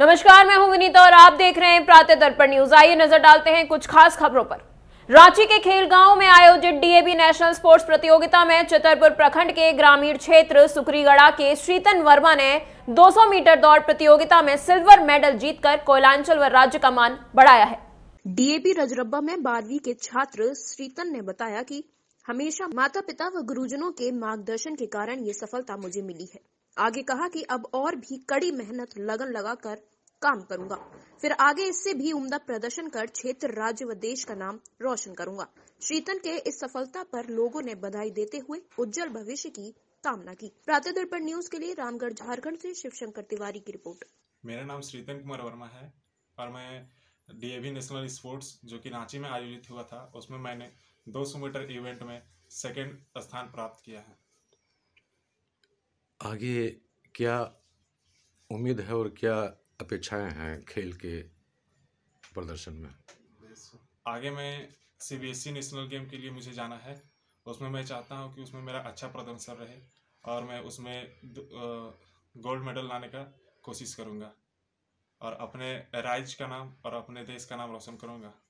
नमस्कार मैं हूं विनीता और आप देख रहे हैं प्रातः दर्पण न्यूज आइए नजर डालते हैं कुछ खास खबरों पर रांची के खेलगांव में आयोजित डीएबी नेशनल स्पोर्ट्स प्रतियोगिता में चितरपुर प्रखंड के ग्रामीण क्षेत्र सुकरीगढ़ा के श्रीतन वर्मा ने 200 मीटर दौड़ प्रतियोगिता में सिल्वर मेडल जीतकर कोयलांचल व राज्य का मान बढ़ाया है डीएबी रजरब्बा में बारहवीं के छात्र श्रीतन ने बताया की हमेशा माता पिता व गुरुजनों के मार्गदर्शन के कारण ये सफलता मुझे मिली है आगे कहा कि अब और भी कड़ी मेहनत लगन लगाकर काम करूंगा फिर आगे इससे भी उम्दा प्रदर्शन कर क्षेत्र राज्य व देश का नाम रोशन करूंगा श्रीतन के इस सफलता पर लोगों ने बधाई देते हुए उज्जवल भविष्य की कामना की प्रातः दर्पण न्यूज के लिए रामगढ़ झारखंड से शंकर तिवारी की रिपोर्ट मेरा नाम श्रीतन कुमार वर्मा है और मैं डीएवी नेशनल स्पोर्ट्स जो कि रांची में आयोजित हुआ था उसमें मैंने 200 मीटर इवेंट में सेकेंड स्थान प्राप्त किया है आगे क्या उम्मीद है और क्या अपेक्षाएं हैं खेल के प्रदर्शन में आगे मैं C B S E national game के लिए मुझे जाना है उसमें मैं चाहता हूँ कि उसमें मेरा अच्छा प्रदर्शन रहे और मैं उसमें गोल्ड मेडल लाने का कोशिश करूँगा और अपने राज्य का नाम और अपने देश का नाम रोशन करूँगा